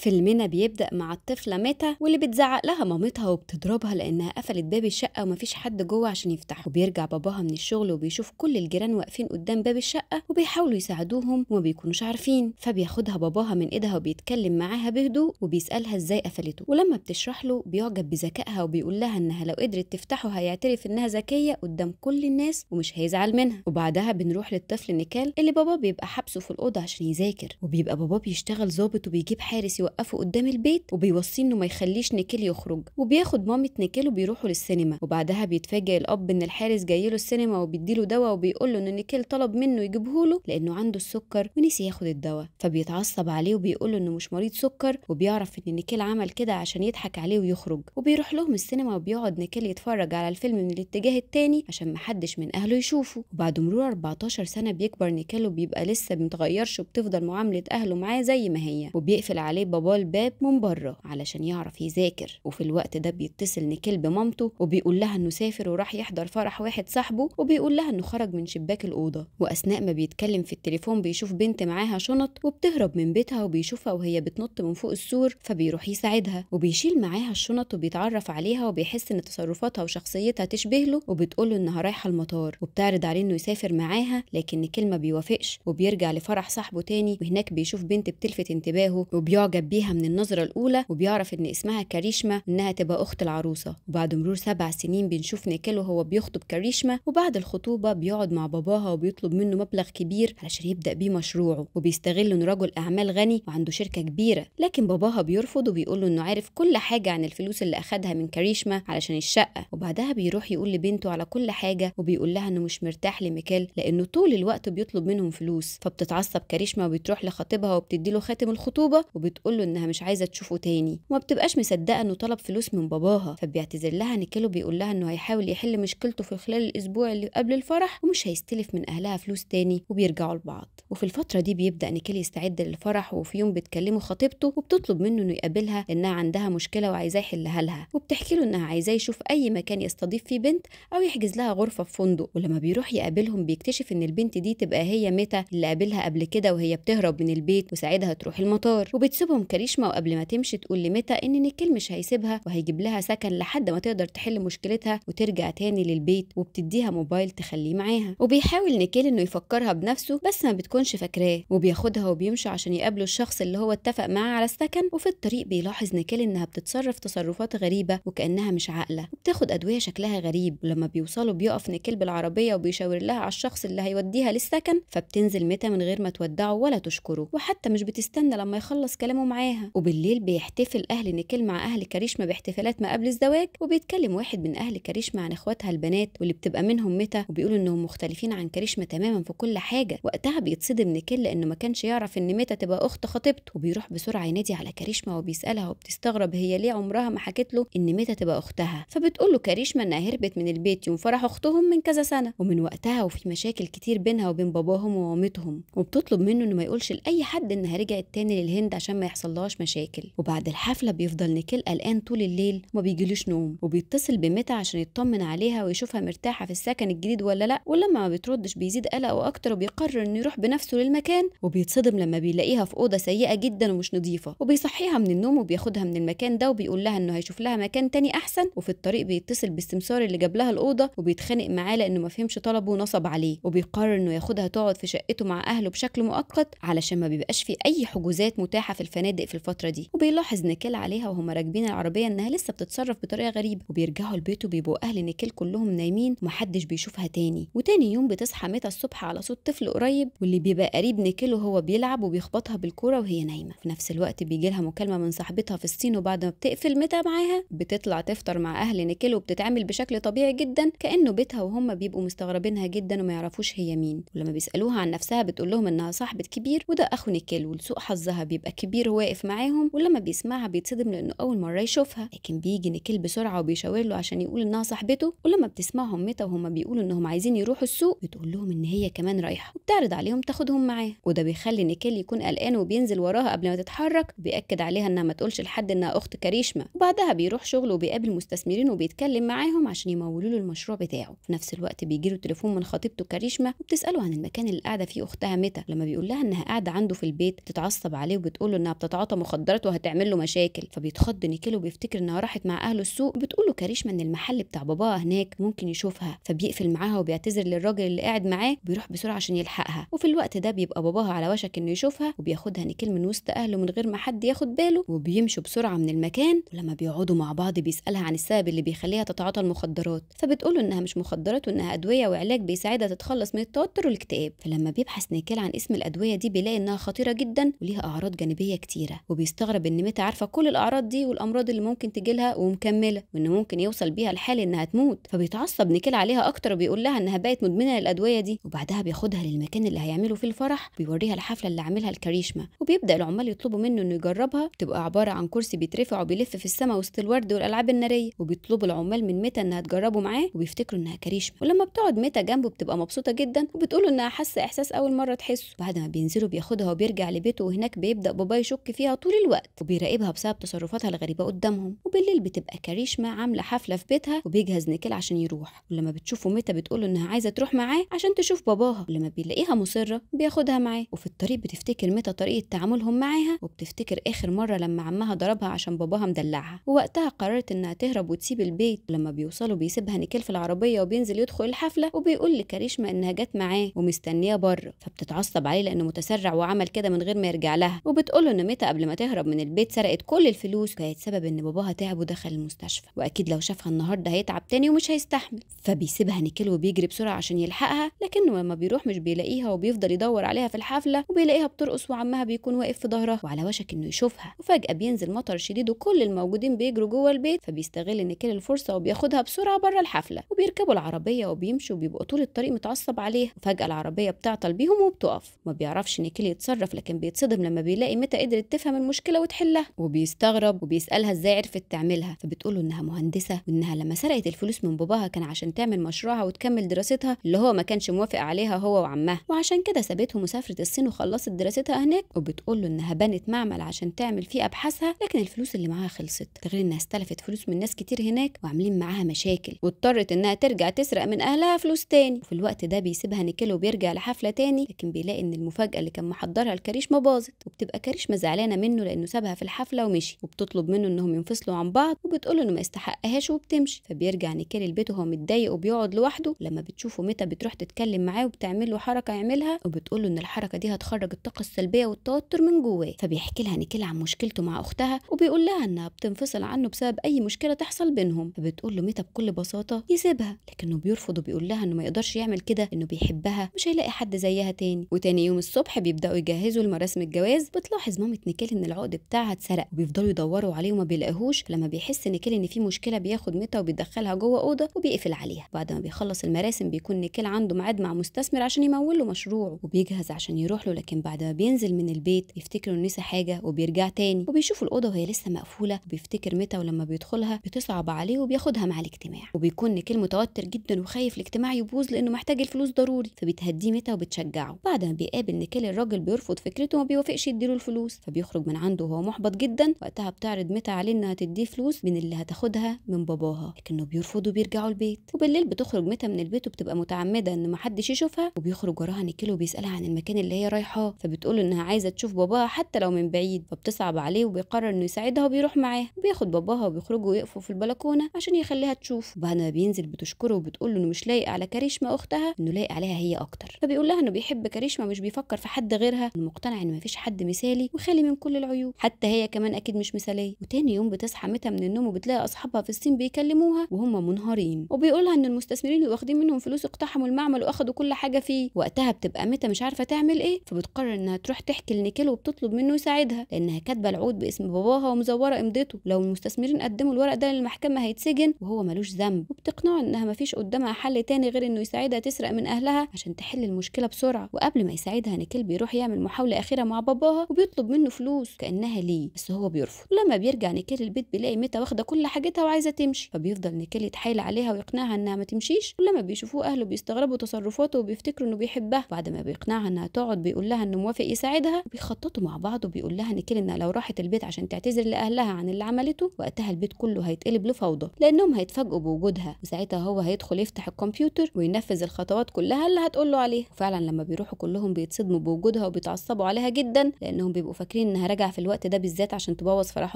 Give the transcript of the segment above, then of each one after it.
فيلمنا بيبدأ مع الطفلة ميتا واللي بتزعق لها مامتها وبتضربها لأنها قفلت باب الشقة ومفيش حد جوه عشان يفتحه وبيرجع باباها من الشغل وبيشوف كل الجيران واقفين قدام باب الشقة وبيحاولوا يساعدوهم وما بيكونوش عارفين فبياخدها باباها من ايدها وبيتكلم معاها بهدوء وبيسألها ازاي قفلته ولما بتشرح له بيعجب بذكائها وبيقول لها انها لو قدرت تفتحه هيعترف انها ذكية قدام كل الناس ومش هيزعل منها وبعدها بنروح للطفل نيكال اللي باباه بيبقى حبسه في الأوضة عشان يذاكر وبيبقى باباه بيشتغل ظابط وبيجيب حارس بيوقفه قدام البيت وبيوصيه انه ما يخليش نيكيل يخرج وبياخد مامة نيكيل وبيروحوا للسينما وبعدها بيتفاجئ الاب ان الحارس جاي له السينما وبيديله دواء وبيقول له ان نيكيل طلب منه يجيبه له لانه عنده السكر ونسي ياخد الدواء فبيتعصب عليه وبيقول له انه مش مريض سكر وبيعرف ان نيكيل عمل كده عشان يضحك عليه ويخرج وبيروح لهم السينما وبيقعد نيكيل يتفرج على الفيلم من الاتجاه التاني عشان محدش من اهله يشوفه وبعد مرور 14 سنه بيكبر نيكيل وبيبقى لسه متغيرش وبتفضل معامله اهله معاه زي ما هي وبيقفل عليه باباه الباب من بره علشان يعرف يذاكر وفي الوقت ده بيتصل نيكيل بمامته وبيقول لها انه سافر وراح يحضر فرح واحد صاحبه وبيقول لها انه خرج من شباك الاوضه واثناء ما بيتكلم في التليفون بيشوف بنت معاها شنط وبتهرب من بيتها وبيشوفها وهي بتنط من فوق السور فبيروح يساعدها وبيشيل معاها الشنط وبيتعرف عليها وبيحس ان تصرفاتها وشخصيتها تشبه له وبتقول له انها رايحه المطار وبتعرض عليه انه يسافر معاها لكن كلمه ما بيوافقش وبيرجع لفرح صاحبه تاني وهناك بيشوف بنت بتلفت انتباهه وبيعجب بيها من النظرة الأولى وبيعرف إن اسمها كاريشما إنها تبقى أخت العروسة وبعد مرور سبع سنين بنشوف نيكل وهو بيخطب كاريشما وبعد الخطوبة بيقعد مع باباها وبيطلب منه مبلغ كبير علشان يبدأ بيه مشروعه وبيستغل إن رجل أعمال غني وعنده شركة كبيرة لكن باباها بيرفض وبيقول له إنه عارف كل حاجة عن الفلوس اللي أخدها من كاريشما علشان الشقة وبعدها بيروح يقول لبنته على كل حاجة وبيقول لها إنه مش مرتاح لميكيل لأنه طول الوقت بيطلب منهم فلوس فبتتعصب كاريشما وبتروح لخطيبها وبتدي له خاتم الخطوبة وبتقول له انها مش عايزه تشوفه تاني وما بتبقاش مصدقه انه طلب فلوس من باباها فبيعتذر لها نيكيلو بيقول لها انه هيحاول يحل مشكلته في خلال الاسبوع اللي قبل الفرح ومش هيستلف من اهلها فلوس تاني وبيرجعوا لبعض وفي الفتره دي بيبدا نيكيل يستعد للفرح وفي يوم بتكلمه خطيبته وبتطلب منه انه يقابلها لانها عندها مشكله وعايزاه يحلها لها وبتحكي له انها عايزاه يشوف اي مكان يستضيف فيه بنت او يحجز لها غرفه في فندق ولما بيروح يقابلهم بيكتشف ان البنت دي تبقى هي ميتا اللي قابلها قبل كده وهي بتهرب من البيت وساعدها تروح المطار وبتسيبهم كريشما وقبل ما تمشي تقول لميتا ان نيكيل مش هيسيبها وهيجيب لها سكن لحد ما تقدر تحل مشكلتها وترجع تاني للبيت وبتديها موبايل تخليه معاها وبيحاول نيكيل انه يفكرها بنفسه بس ما بتكونش فاكراه وبياخدها وبيمشي عشان يقابلوا الشخص اللي هو اتفق معاه على السكن وفي الطريق بيلاحظ نيكيل انها بتتصرف تصرفات غريبه وكانها مش عاقله وبتاخد ادويه شكلها غريب ولما بيوصلوا بيقف نيكيل بالعربيه وبيشاور لها على الشخص اللي هيوديها للسكن فبتنزل ميتا من غير ما تودعه ولا تشكره وحتى مش بتستنى لما يخلص كلامه معاه معاها وبالليل بيحتفل أهل نيكيل مع أهل كاريشما باحتفالات ما قبل الزواج وبيتكلم واحد من أهل كاريشما عن إخواتها البنات واللي بتبقى منهم متى وبيقولوا إنهم مختلفين عن كاريشما تماما في كل حاجة وقتها بيتصدم نيكيل لأنه ما كانش يعرف إن متى تبقى أخت خطيبته وبيروح بسرعة ينادي على كاريشما وبيسألها وبتستغرب هي ليه عمرها ما حكت له إن متى تبقى أختها فبتقول له كاريشما إنها هربت من البيت يوم فرح أختهم من كذا سنة ومن وقتها وفي مشاكل كتير بينها وبين باباهم ومامتهم وبتطلب منه إنه ما يقولش لأي حد إنها رجعت تاني للهند عشان ما يحصل يحصلهاش مشاكل وبعد الحفله بيفضل نيكيل قلقان طول الليل وما بيجيلوش نوم وبيتصل بميتا عشان يطمن عليها ويشوفها مرتاحه في السكن الجديد ولا لا ولما ما بتردش بيزيد قلقه اكتر وبيقرر انه يروح بنفسه للمكان وبيتصدم لما بيلاقيها في اوضه سيئه جدا ومش نظيفه وبيصحيها من النوم وبياخدها من المكان ده وبيقول لها انه هيشوف لها مكان تاني احسن وفي الطريق بيتصل بالسمسار اللي جاب لها الاوضه وبيتخانق معاه لانه ما فهمش طلبه ونصب عليه وبيقرر انه ياخدها تقعد في شقته مع اهله بشكل مؤقت علشان ما بيبقاش في اي حجوزات متاحه في الفنادق الفنادق في الفتره دي وبيلاحظ نيكيل عليها وهما راكبين العربيه انها لسه بتتصرف بطريقه غريبه وبيرجعوا البيت وبيبقوا اهل نيكيل كلهم نايمين ومحدش بيشوفها تاني وتاني يوم بتصحى ميتا الصبح على صوت طفل قريب واللي بيبقى قريب نيكيل وهو بيلعب وبيخبطها بالكوره وهي نايمه في نفس الوقت بيجي لها مكالمه من صاحبتها في الصين وبعد ما بتقفل ميتا معاها بتطلع تفطر مع اهل نيكيل وبتتعامل بشكل طبيعي جدا كانه بيتها وهم بيبقوا مستغربينها جدا وما يعرفوش هي مين ولما بيسالوها عن نفسها بتقول لهم انها صاحبه كبير وده اخو نيكيل ولسوء حظها بيبقى كبير هو واقف معاهم ولما بيسمعها بيتصدم لانه اول مره يشوفها لكن بيجي نيكيل بسرعه وبيشاور له عشان يقول انها صاحبته ولما بتسمعهم متى وهما بيقولوا انهم عايزين يروحوا السوق بتقول لهم ان هي كمان رايحه وبتعرض عليهم تاخدهم معاها وده بيخلي نيكيل يكون قلقان وبينزل وراها قبل ما تتحرك وبيأكد عليها انها ما تقولش لحد انها اخت كاريشما وبعدها بيروح شغله وبيقابل مستثمرين وبيتكلم معاهم عشان يمولوا له المشروع بتاعه في نفس الوقت بيجيله تليفون من خطيبته كاريشما وبتساله عن المكان اللي قاعده فيه اختها متى لما بيقول لها انها قاعده عنده في البيت بتتعصب عليه وبتقول له انها هتتعاطى مخدرات وهتعمل له مشاكل فبيتخض نيكيل وبيفتكر انها راحت مع اهله السوق بتقول له كاريشما ان المحل بتاع باباها هناك ممكن يشوفها فبيقفل معاها وبيعتذر للراجل اللي قاعد معاه بيروح بسرعه عشان يلحقها وفي الوقت ده بيبقى باباها على وشك انه يشوفها وبياخدها نيكيل من وسط اهله من غير ما حد ياخد باله وبيمشوا بسرعه من المكان ولما بيقعدوا مع بعض بيسالها عن السبب اللي بيخليها تتعاطى المخدرات فبتقول له انها مش مخدرات وانها ادويه وعلاج بيساعدها تتخلص من التوتر والاكتئاب فلما بيبحث نيكيل عن اسم الادويه دي بيلاقي انها خطيره جدا وليها اعراض جانبيه كتير كتيره وبيستغرب ان ميتا عارفه كل الاعراض دي والامراض اللي ممكن تجيلها ومكمله وان ممكن يوصل بيها الحال انها تموت فبيتعصب نيكيل عليها اكتر وبيقول لها انها بقت مدمنه للادويه دي وبعدها بياخدها للمكان اللي هيعمله فيه الفرح بيوريها الحفله اللي عاملها الكاريشما وبيبدا العمال يطلبوا منه انه يجربها بتبقى عباره عن كرسي بيترفع وبيلف في السماء وسط الورد والالعاب الناريه وبيطلبوا العمال من ميتا انها تجربه معاه وبيفتكروا انها كاريشما ولما بتقعد ميتا جنبه بتبقى مبسوطه جدا وبتقول انها حاسه احساس اول مره تحسه بعد ما بينزلوا بياخدها وبيرجع لبيته وهناك بيبدا بابا يشك فيها طول الوقت وبيراقبها بسبب تصرفاتها الغريبة قدامهم وبالليل بتبقى كاريشما عاملة حفلة في بيتها وبيجهز نيكيل عشان يروح ولما بتشوفه متى بتقول إنها عايزة تروح معاه عشان تشوف باباها ولما بيلاقيها مصرة بياخدها معاه وفي الطريق بتفتكر متى طريقة تعاملهم معاها وبتفتكر آخر مرة لما عمها ضربها عشان باباها مدلعها ووقتها قررت إنها تهرب وتسيب البيت ولما بيوصلوا بيسيبها نيكيل في العربية وبينزل يدخل الحفلة وبيقول لكاريشما إنها جت معاه ومستنياه بره فبتتعصب عليه لأنه متسرع وعمل كده من غير ما يرجع لها وبتقول له إن ساعتها قبل ما تهرب من البيت سرقت كل الفلوس وكانت سبب ان باباها تعب ودخل المستشفى واكيد لو شافها النهارده هيتعب تاني ومش هيستحمل فبيسيبها نيكيل وبيجري بسرعه عشان يلحقها لكنه لما بيروح مش بيلاقيها وبيفضل يدور عليها في الحفله وبيلاقيها بترقص وعمها بيكون واقف في ظهرها وعلى وشك انه يشوفها وفجاه بينزل مطر شديد وكل الموجودين بيجروا جوه البيت فبيستغل نيكيل الفرصه وبياخدها بسرعه بره الحفله وبيركبوا العربيه وبيمشوا وبيبقوا طول الطريق متعصب عليها وفجاه العربيه بتعطل بيهم وبتقف ما بيعرفش نيكيل يتصرف لكن بيتصدم لما بيلاقي متى قدرت تفهم المشكله وتحلها وبيستغرب وبيسالها ازاي عرفت تعملها فبتقول له انها مهندسه وانها لما سرقت الفلوس من باباها كان عشان تعمل مشروعها وتكمل دراستها اللي هو ما كانش موافق عليها هو وعمها وعشان كده سابته مسافره الصين وخلصت دراستها هناك وبتقول له انها بنت معمل عشان تعمل فيه ابحاثها لكن الفلوس اللي معاها خلصت غير انها استلفت فلوس من ناس كتير هناك وعاملين معاها مشاكل واضطرت انها ترجع تسرق من اهلها فلوس تاني وفي الوقت ده بيسيبها نيكيل وبيرجع لحفله تاني لكن بيلاقي ان المفاجاه اللي كان محضرها الكريش ما باظت وبتبقى كريش مزعلانه زعلانه منه لانه سابها في الحفله ومشي وبتطلب منه انهم ينفصلوا عن بعض وبتقول انه ما يستحقهاش وبتمشي فبيرجع نيكيل البيت وهو متضايق وبيقعد لوحده لما بتشوفه متى بتروح تتكلم معاه وبتعمل له حركه يعملها وبتقول ان الحركه دي هتخرج الطاقه السلبيه والتوتر من جواه فبيحكي لها نيكيل عن مشكلته مع اختها وبيقول لها انها بتنفصل عنه بسبب اي مشكله تحصل بينهم فبتقول له متى بكل بساطه يسيبها لكنه بيرفض وبيقول لها انه ما يقدرش يعمل كده انه بيحبها مش هيلاقي حد زيها تاني وتاني يوم الصبح بيبداوا يجهزوا لمراسم الجواز بتلاحظ مامة نيكيل ان العقد بتاعها اتسرق وبيفضلوا يدوروا عليه وما بيلاقوهوش لما بيحس نيكيل ان في مشكله بياخد ميتا وبيدخلها جوه اوضه وبيقفل عليها بعد ما بيخلص المراسم بيكون نيكيل عنده ميعاد مع مستثمر عشان يمول له مشروعه وبيجهز عشان يروح له لكن بعد ما بينزل من البيت يفتكر انه نسي حاجه وبيرجع تاني وبيشوف الاوضه وهي لسه مقفوله وبيفتكر ميتا ولما بيدخلها بتصعب عليه وبياخدها مع الاجتماع وبيكون نيكيل متوتر جدا وخايف الاجتماع يبوظ لانه محتاج الفلوس ضروري فبتهديه ميتا وبتشجعه بعد ما بيقابل نيكيل الراجل بيرفض فكرته وما بيوافقش يديله الفلوس فبيخرج من عنده وهو محبط جدا وقتها بتعرض متى عليه انها تديه فلوس من اللي هتاخدها من باباها لكنه بيرفض وبيرجعوا البيت وبالليل بتخرج متى من البيت وبتبقى متعمده ان محدش يشوفها وبيخرج وراها نيكيل وبيسالها عن المكان اللي هي رايحاه فبتقول انها عايزه تشوف باباها حتى لو من بعيد فبتصعب عليه وبيقرر انه يساعدها وبيروح معاه بياخد باباها وبيخرجوا ويقفوا في البلكونه عشان يخليها تشوف وبعد ما بينزل بتشكره وبتقول له انه مش لايق على كاريشما اختها انه لايق عليها هي اكتر فبيقول لها انه بيحب كاريشما مش بيفكر في حد غيرها انه مقتنع ان مفيش حد مثالي خالي من كل العيوب حتى هي كمان اكيد مش مثاليه وتاني يوم بتصحى متى من النوم وبتلاقي اصحابها في الصين بيكلموها وهم منهارين وبيقولها ان المستثمرين اللي واخدين منهم فلوس اقتحموا المعمل واخدوا كل حاجه فيه وقتها بتبقى متى مش عارفه تعمل ايه فبتقرر انها تروح تحكي لنيكيل وبتطلب منه يساعدها لانها كاتبه العقود باسم باباها ومزوره امضته لو المستثمرين قدموا الورق ده للمحكمه هيتسجن وهو ملوش ذنب وبتقنعه انها مفيش قدامها حل تاني غير انه يساعدها تسرق من اهلها عشان تحل المشكله بسرعه وقبل ما يساعدها نيكيل بيروح يعمل محاوله اخيره مع باباها وبيطلب منه له فلوس كانها ليه بس هو بيرفض لما بيرجع نيكيل البيت بيلاقي ميتا واخده كل حاجتها وعايزه تمشي فبيفضل نيكيل يتحايل عليها ويقنعها انها ما تمشيش ولما بيشوفوه اهله بيستغربوا تصرفاته وبيفتكروا انه بيحبها بعد ما بيقنعها انها تقعد بيقول لها انه موافق يساعدها بيخططوا مع بعض وبيقول لها نيكيل انها لو راحت البيت عشان تعتذر لاهلها عن اللي عملته وقتها البيت كله هيتقلب لفوضى لانهم هيتفاجئوا بوجودها وساعتها هو هيدخل يفتح الكمبيوتر وينفذ الخطوات كلها اللي هتقول له عليها وفعلا لما بيروحوا كلهم بيتصدموا بوجودها وبيتعصبوا عليها جدا لانهم بيبقوا فاكرين عارفين انها راجعه في الوقت ده بالذات عشان تبوظ فرح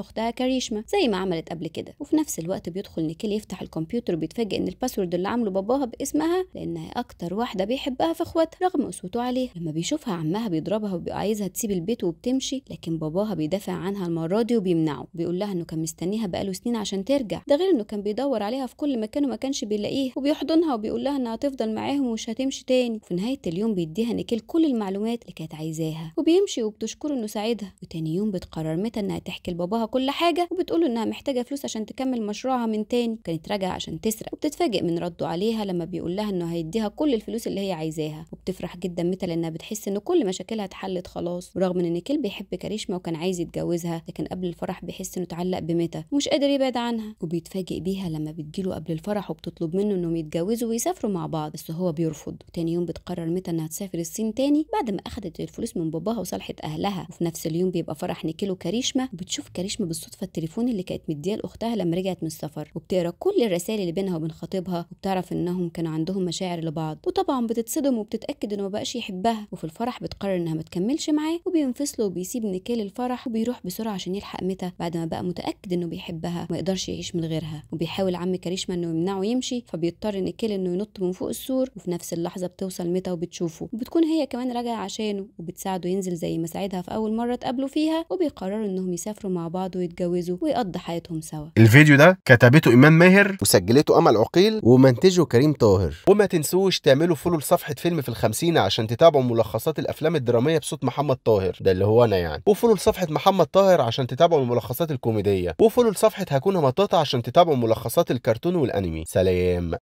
اختها كاريشما زي ما عملت قبل كده وفي نفس الوقت بيدخل نيكيل يفتح الكمبيوتر وبيتفاجئ ان الباسورد اللي عامله باباها باسمها لانها اكتر واحده بيحبها في اخواتها رغم قسوته عليها لما بيشوفها عمها بيضربها وبيبقى عايزها تسيب البيت وبتمشي لكن باباها بيدافع عنها المره دي وبيمنعه بيقول لها انه كان مستنيها بقاله سنين عشان ترجع ده غير انه كان بيدور عليها في كل مكان وما كانش بيلاقيها وبيحضنها وبيقول لها انها هتفضل معاهم ومش هتمشي تاني وفي نهايه اليوم بيديها نيكيل كل المعلومات اللي كانت عايزاها وبيمشي وبتشكره انه ساعدها وتاني يوم بتقرر متى انها تحكي لباباها كل حاجه وبتقول انها محتاجه فلوس عشان تكمل مشروعها من تاني كانت راجعه عشان تسرق وبتتفاجئ من رده عليها لما بيقول لها انه هيديها كل الفلوس اللي هي عايزاها وبتفرح جدا متى لانها بتحس ان كل مشاكلها اتحلت خلاص ورغم ان كل بيحب كاريشما وكان عايز يتجوزها لكن قبل الفرح بيحس انه اتعلق بمتى ومش قادر يبعد عنها وبيتفاجئ بيها لما بتجيله قبل الفرح وبتطلب منه انهم يتجوزوا ويسافروا مع بعض بس هو بيرفض وتاني يوم بتقرر متى انها تسافر الصين تاني بعد ما اخذت الفلوس من باباها وصالحت اهلها وفي نفس اليوم يوم بيبقى فرح نيكيلو كاريشما وبتشوف كاريشما بالصدفه التليفون اللي كانت مديه لاختها لما رجعت من السفر وبتقرا كل الرسائل اللي بينها وبين خطيبها وبتعرف انهم كانوا عندهم مشاعر لبعض وطبعا بتتصدم وبتتاكد انه ما بقاش يحبها وفي الفرح بتقرر انها ما تكملش معاه وبينفصلوا وبيسيب نيكيل الفرح وبيروح بسرعه عشان يلحق متى بعد ما بقى متاكد انه بيحبها وما يقدرش يعيش من غيرها وبيحاول عم كاريشما انه يمنعه يمشي فبيضطر نيكيل انه ينط من فوق السور وفي نفس اللحظه بتوصل متى وبتشوفه وبتكون هي كمان راجعه عشانه وبتساعده ينزل زي ما ساعدها في اول مره اتقابلوا فيها وبيقرروا انهم يسافروا مع بعض ويتجوزوا ويقضوا حياتهم سوا الفيديو ده كتبته ايمان ماهر وسجلته امل عقيل ومنتجه كريم طاهر وما تنسوش تعملوا فولو لصفحه فيلم في الخمسين عشان تتابعوا ملخصات الافلام الدراميه بصوت محمد طاهر ده اللي هو انا يعني وفولو لصفحه محمد طاهر عشان تتابعوا الملخصات الكوميديه وفولو لصفحه هكون مطاطا عشان تتابعوا ملخصات الكرتون والانمي سلام